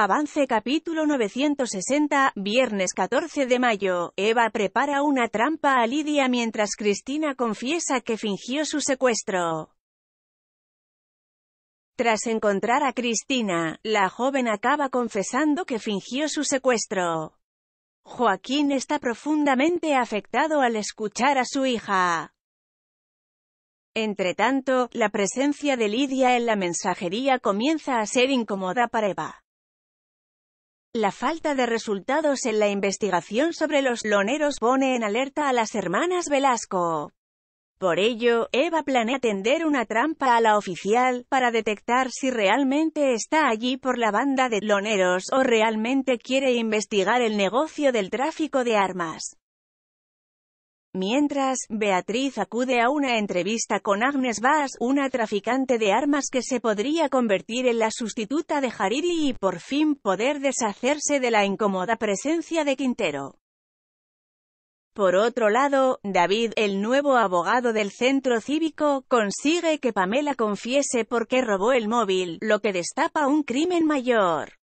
Avance capítulo 960, viernes 14 de mayo, Eva prepara una trampa a Lidia mientras Cristina confiesa que fingió su secuestro. Tras encontrar a Cristina, la joven acaba confesando que fingió su secuestro. Joaquín está profundamente afectado al escuchar a su hija. Entretanto, la presencia de Lidia en la mensajería comienza a ser incómoda para Eva. La falta de resultados en la investigación sobre los loneros pone en alerta a las hermanas Velasco. Por ello, Eva planea tender una trampa a la oficial, para detectar si realmente está allí por la banda de loneros o realmente quiere investigar el negocio del tráfico de armas. Mientras, Beatriz acude a una entrevista con Agnes Vaz, una traficante de armas que se podría convertir en la sustituta de Hariri y por fin poder deshacerse de la incómoda presencia de Quintero. Por otro lado, David, el nuevo abogado del centro cívico, consigue que Pamela confiese por qué robó el móvil, lo que destapa un crimen mayor.